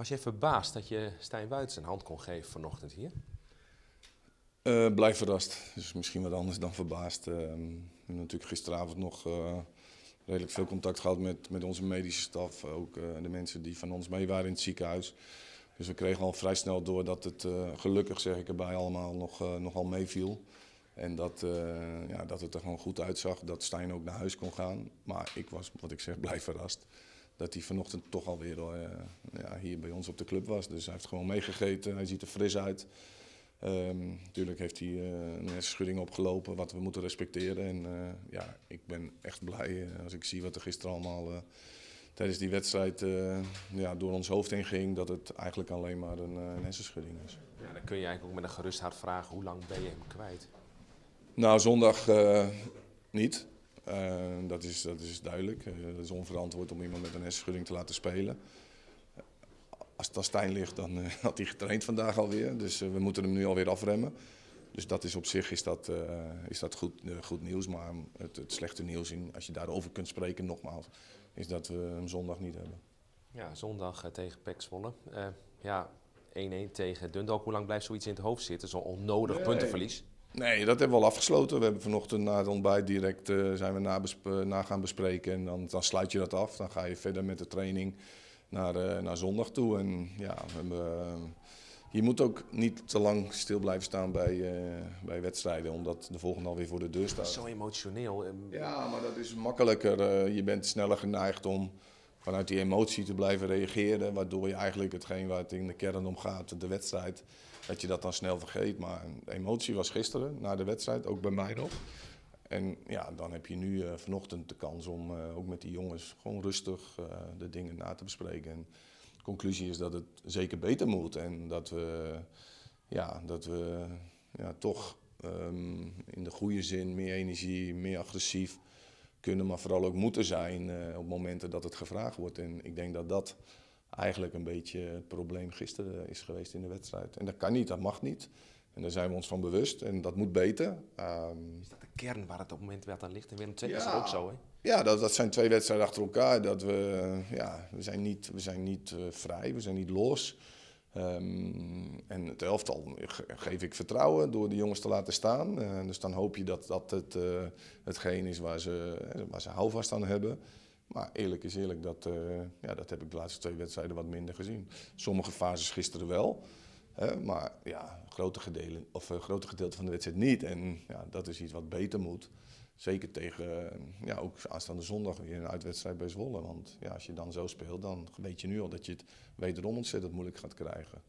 Was je verbaasd dat je Stijn Wuits een hand kon geven vanochtend hier? Uh, blijf verrast. Dus misschien wat anders dan verbaasd. Eh, we hebben natuurlijk gisteravond nog eh, redelijk veel contact gehad met, met onze medische staf. Ook de mensen die van ons mee waren in het ziekenhuis. Dus we kregen al vrij snel door dat het gelukkig, zeg ik erbij, allemaal nog, nogal meeviel. En dat, ja, dat het er gewoon goed uitzag, dat Stijn ook naar huis kon gaan. Maar ik was, wat ik zeg, blij verrast dat hij vanochtend toch alweer uh, ja, hier bij ons op de club was. Dus hij heeft gewoon meegegeten, hij ziet er fris uit. Um, natuurlijk heeft hij uh, een hersenschudding opgelopen, wat we moeten respecteren. En eh, ja, ik ben echt blij als ik zie wat er gisteren allemaal tijdens die wedstrijd ja, door ons hoofd heen ging. Dat het eigenlijk alleen maar een, een hersenschudding is. Ja, dan kun je eigenlijk ook met een gerust hart vragen, hoe lang ben je hem kwijt? Nou, zondag niet. Eh, dat, is, dat is duidelijk. het eh, is onverantwoord om iemand met een hersenschudding te laten spelen. Als het aan Stijn ligt, dan eh, had hij getraind vandaag alweer. Dus we moeten hem nu alweer afremmen. Dus dat is op zich is dat, is dat goed, goed nieuws. Maar het, het, slechte nieuws, in, als je daarover kunt spreken, nogmaals, is dat we hem zondag niet hebben. Ja, zondag tegen Pek Zwolle. ja, 1-1 tegen Dundalk. Hoe lang blijft zoiets in het hoofd zitten? Zo'n onnodig puntenverlies? Nee, dat hebben we al afgesloten. We hebben vanochtend na het ontbijt direct uh, zijn we na, eh, na, gaan bespreken. En dan, dan, sluit je dat af. Dan ga je verder met de training naar, eh, naar zondag toe. En ja, we hebben, je moet ook niet te lang stil blijven staan bij, bij wedstrijden, omdat de volgende alweer voor de deur staat. Zo emotioneel. Ja, maar dat is makkelijker. je bent sneller geneigd om vanuit die emotie te blijven reageren. Waardoor je eigenlijk hetgeen waar het in de kern om gaat, de wedstrijd, dat je dat dan snel vergeet. Maar emotie was gisteren, na de wedstrijd, ook bij mij nog. En ja, dan heb je nu eh, vanochtend de kans om eh, ook met die jongens gewoon rustig eh, de dingen na te bespreken. En de conclusie is dat het zeker beter moet en dat we, ja, dat we ja, toch ehm, in de goede zin meer energie, meer agressief, kunnen, maar vooral ook moeten zijn eh, op momenten dat het gevraagd wordt. En ik denk dat dat eigenlijk een beetje het probleem gisteren is geweest in de wedstrijd. En dat kan niet, dat mag niet. En daar zijn we ons van bewust en dat moet beter. Ehm, is dat de kern waar het op het moment werd aan ligt? En Willem II is dat ook zo, hè? Ja, dat, dat zijn twee wedstrijden achter elkaar. Dat we, ja, we zijn niet, we zijn niet eh, vrij, we zijn niet los. Ehm, en het elftal geef ik vertrouwen door de jongens te laten staan. Eh, dus dan hoop je dat dat het, eh, hetgeen is waar ze, eh, waar ze houvast aan hebben. Maar eerlijk is eerlijk, dat, ja, dat heb ik de laatste twee wedstrijden wat minder gezien. Sommige fases gisteren wel. maar ja, grote, of, grote gedeelte van de wedstrijd niet. En ja, dat is iets wat beter moet. Zeker tegen eh, ja, ook aanstaande zondag weer een uitwedstrijd bij Zwolle. Want ja, als je dan zo speelt, dan weet je nu al dat je het wederom ontzettend moeilijk gaat krijgen.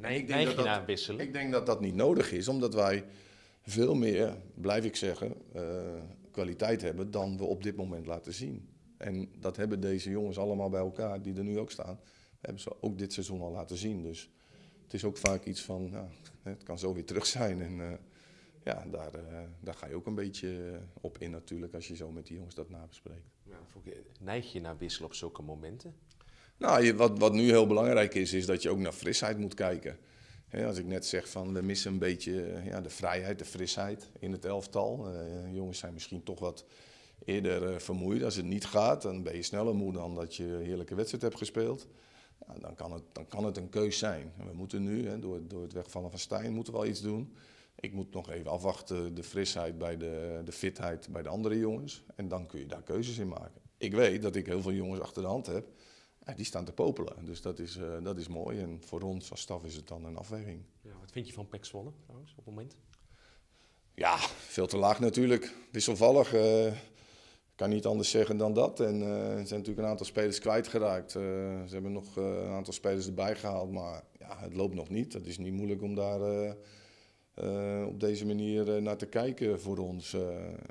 nee, ik denk, dat dat, ik denk dat dat niet nodig is, omdat wij veel meer, blijf ik zeggen, eh, kwaliteit hebben dan we op dit moment laten zien. En dat hebben deze jongens allemaal bij elkaar, die er nu ook staan, hebben ze ook dit seizoen al laten zien. Dus het is ook vaak iets van, het kan zo weer terug zijn. En, eh, ja, daar, eh, daar ga je ook een beetje eh, op in natuurlijk als je zo met die jongens dat nabespreekt. Ja, neig je naar wisselen op zulke momenten? Nou, wat, wat nu heel belangrijk is, is dat je ook naar frisheid moet kijken. als ik net zeg van we missen een beetje eh, ja, de vrijheid, de frisheid in het elftal. jongens zijn misschien toch wat eerder vermoeid. Als het niet gaat, dan ben je sneller moe dan dat je een heerlijke wedstrijd hebt gespeeld. Ja, dan, kan het, dan kan het een keus zijn. we moeten nu, door, door het wegvallen van Stein moeten we wel iets doen. Ik moet nog even afwachten de frisheid bij de, de fitheid bij de andere jongens. En dan kun je daar keuzes in maken. Ik weet dat ik heel veel jongens achter de hand heb. En die staan te popelen. Dus dat is, eh, dat is mooi. En voor ons als staf is het dan een afweging. Ja, wat vind je van Pek Zwolle trouwens op het moment? Ja, veel te laag natuurlijk. Wisselvallig. Uh, kan niet anders zeggen dan dat. En er eh, zijn natuurlijk een aantal spelers kwijtgeraakt. Uh, ze hebben nog een aantal spelers erbij gehaald. Maar ja, het loopt nog niet. Het is niet moeilijk om daar eh, op deze manier eh, naar te kijken voor ons. Eh.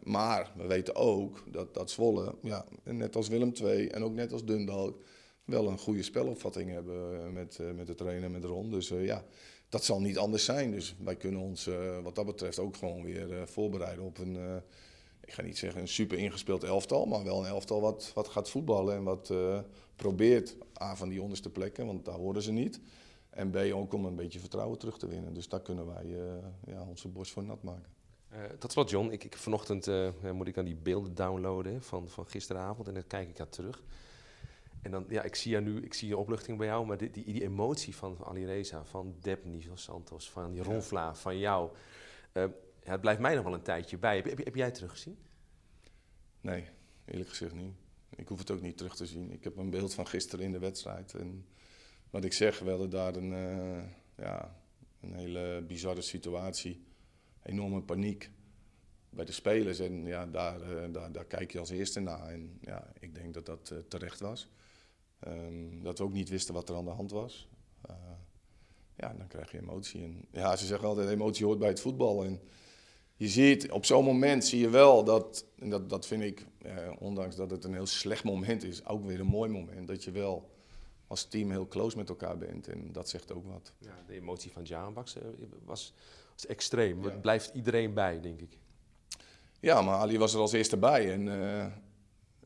maar we weten ook dat, dat Zwolle, ja, net als Willem II en ook net als Dundalk, wel een goede spelopvatting hebben met, met de trainer en met Ron. Dus ja, dat zal niet anders zijn. Dus wij kunnen ons wat dat betreft ook gewoon weer voorbereiden op een ik ga niet zeggen een super ingespeeld elftal, maar wel een elftal wat, wat gaat voetballen en wat probeert A van die onderste plekken, want daar horen ze niet. En B, ook om een beetje vertrouwen terug te winnen. Dus daar kunnen wij eh, ja, onze borst voor nat maken. Eh, dat tot slot, John. Ik, ik vanochtend eh, moet ik aan die beelden downloaden van, van gisteravond. En dan kijk ik daar terug. En dan, ja, ik zie ja nu, ik zie je opluchting bij jou. Maar die, die, die emotie van Ali Reza, van Debni, van Santos, van die Ronfla, van jou. het blijft mij nog wel een tijdje bij. Heb, jij het teruggezien? Nee, eerlijk gezegd niet. Ik hoef het ook niet terug te zien. Ik heb een beeld van gisteren in de wedstrijd. En wat ik zeg, we hadden daar een, eh, ja, een hele bizarre situatie. Enorme paniek bij de spelers. En ja, daar, eh, daar, daar kijk je als eerste naar. En ja, ik denk dat dat eh, terecht was. Ehm, dat we ook niet wisten wat er aan de hand was. ja, dan krijg je emotie. En, ja, ze zeggen altijd, emotie hoort bij het voetbal. En je ziet, op zo'n moment zie je wel dat... En dat, dat vind ik, ondanks dat het een heel slecht moment is, ook weer een mooi moment. Dat je wel als team heel close met elkaar bent. En dat zegt ook wat. Ja, de emotie van Jan eh, was, was extreem. Ja. blijft iedereen bij, denk ik. Ja, maar Ali was er als eerste bij. En eh,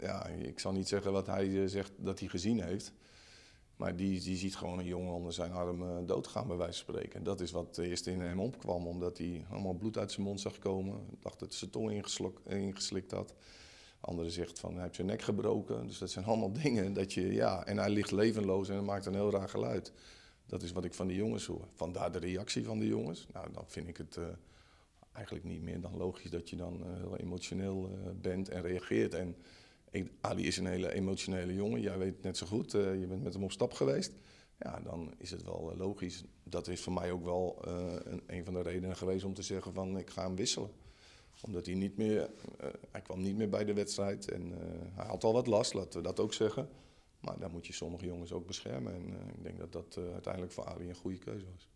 ja, ik zal niet zeggen wat hij eh, zegt dat hij gezien heeft. Maar die, die ziet gewoon een jongen onder zijn arm doodgaan, bij wijze van spreken. En dat is wat eerst in hem opkwam, omdat hij allemaal bloed uit zijn mond zag komen. Dacht dat zijn tong ingeslikt had. Andere zegt van, hij heeft zijn nek gebroken. Dus dat zijn allemaal dingen dat je, ja... En hij ligt levenloos en maakt een heel raar geluid. Dat is wat ik van die jongens hoor. Vandaar de reactie van de jongens. Nou, dan vind ik het eh, eigenlijk niet meer dan logisch dat je dan eh, heel emotioneel eh, bent en reageert. En ik, Ali is een hele emotionele jongen. Jij weet net zo goed, je bent met hem op stap geweest. Ja, dan is het wel logisch. Dat is voor mij ook wel een, een van de redenen geweest om te zeggen van ik ga hem wisselen omdat hij niet meer, eh, hij kwam niet meer bij de wedstrijd en eh, hij had al wat last, laten we dat ook zeggen. Maar dan moet je sommige jongens ook beschermen en eh, ik denk dat dat uiteindelijk voor Ali een goede keuze was.